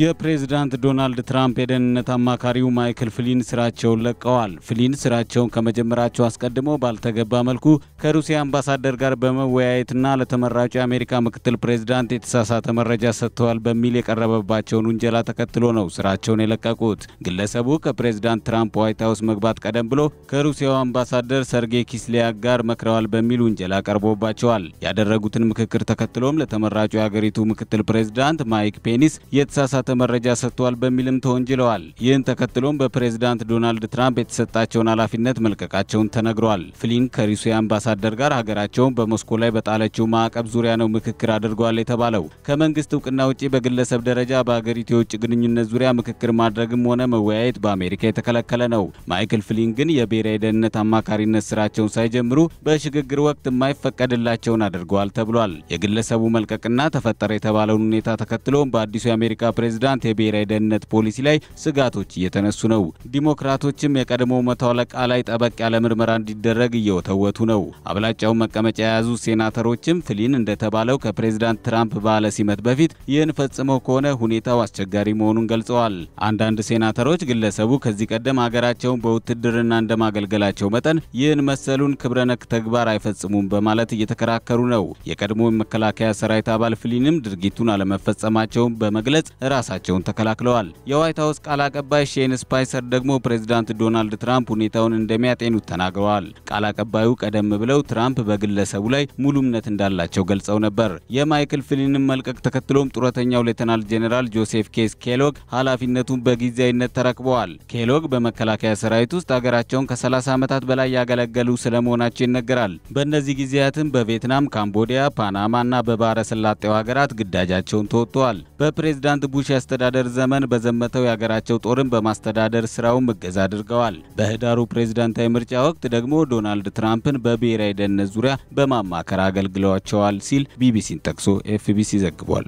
የፕሬዝዳንት ዶናልድ ትራምፕ የደህንነት አማካሪው ማይክል ፍሊን ስራቸውን ለቀዋል። ፍሊን ስራቸውን ከመጀመራቸው አስቀድሞ ባልተገባ መልኩ ከሩሲያ አምባሳደር ጋር በመወያየትና ለተመራጩ የአሜሪካ ምክትል ፕሬዝዳንት የተሳሳተ መረጃ ሰጥተዋል በሚል የቀረበባቸውን ውንጀላ ተከትሎ ነው ስራቸውን የለቀቁት። ግለሰቡ ከፕሬዝዳንት ትራምፕ ዋይት ሀውስ መግባት ቀደም ብሎ ከሩሲያው አምባሳደር ሰርጌይ ኪስሊያክ ጋር መክረዋል በሚል ውንጀላ ቀርቦባቸዋል። ያደረጉትን ምክክር ተከትሎም ለተመራጩ የአገሪቱ ምክትል ፕሬዝዳንት ማይክ ፔኒስ የተሳሳ የተሳሳተ መረጃ ሰጥቷል በሚልም ተወንጅለዋል። ይህን ተከትሎም በፕሬዝዳንት ዶናልድ ትራምፕ የተሰጣቸውን ኃላፊነት መልቀቃቸውን ተነግሯል። ፍሊን ከሩሲያ አምባሳደር ጋር ሀገራቸውን በሞስኮ ላይ በጣለችው ማዕቀብ ዙሪያ ነው ምክክር አድርገዋል የተባለው። ከመንግስት እውቅና ውጪ በግለሰብ ደረጃ በሀገሪቱ የውጭ ግንኙነት ዙሪያ ምክክር ማድረግም ሆነ መወያየት በአሜሪካ የተከለከለ ነው። ማይክል ፍሊን ግን የብሔራዊ ደህንነት አማካሪነት ስራቸውን ሳይጀምሩ በሽግግር ወቅት የማይፈቀድላቸውን አድርገዋል ተብሏል። የግለሰቡ መልቀቅና ተፈጠረ የተባለውን ሁኔታ ተከትሎም በአዲሱ የአሜሪካ ፕሬዝዳንት ፕሬዝዳንት የብሔራዊ ደህንነት ፖሊሲ ላይ ስጋቶች እየተነሱ ነው። ዲሞክራቶችም የቀድሞ መቶ አለቃ ላይ ጠበቅ ያለ ምርመራ እንዲደረግ እየወተወቱ ነው። አብላጫውን መቀመጫ የያዙ ሴናተሮችም ፍሊን እንደተባለው ከፕሬዝዳንት ትራምፕ በዓለ ሲመት በፊት ይህን ፈጽመው ከሆነ ሁኔታው አስቸጋሪ መሆኑን ገልጸዋል። አንዳንድ ሴናተሮች ግለሰቡ ከዚህ ቀደም ሀገራቸውን በውትድርና እንደማገልገላቸው መጠን ይህን መሰሉን ክብረነክ ተግባር አይፈጽሙም በማለት እየተከራከሩ ነው። የቀድሞ መከላከያ ሰራዊት አባል ፍሊንም ድርጊቱን አለመፈጸማቸውን በመግለጽ ራ። ራሳቸውን ተከላክለዋል። የዋይት ሀውስ ቃል አቀባይ ሼን ስፓይሰር ደግሞ ፕሬዚዳንት ዶናልድ ትራምፕ ሁኔታውን እንደሚያጤኑት ተናግረዋል። ቃል አቀባዩ ቀደም ብለው ትራምፕ በግለሰቡ ላይ ሙሉ እምነት እንዳላቸው ገልጸው ነበር። የማይክል ፍሊንን መልቀቅ ተከትሎም ጡረተኛው ሌተናል ጄኔራል ጆሴፍ ኬስ ኬሎግ ኃላፊነቱን በጊዜያዊነት ተረክበዋል። ኬሎግ በመከላከያ ሰራዊት ውስጥ ሀገራቸውን ከ30 ዓመታት በላይ ያገለገሉ ስለመሆናቸው ይነገራል። በእነዚህ ጊዜያትም በቪየትናም፣ ካምቦዲያ፣ ፓናማ እና በባህረ ሰላጤው ሀገራት ግዳጃቸውን ተወጥተዋል። በፕሬዚዳንት ቡሽ አስተዳደር ዘመን በዘመተው የሀገራቸው ጦርን በማስተዳደር ስራውም እገዛ አድርገዋል። በህዳሩ ፕሬዝዳንታዊ ምርጫ ወቅት ደግሞ ዶናልድ ትራምፕን በብሔራዊ ደህንነት ዙሪያ በማማከር አገልግለዋቸዋል ሲል ቢቢሲን ጠቅሶ ኤፍቢሲ ዘግቧል።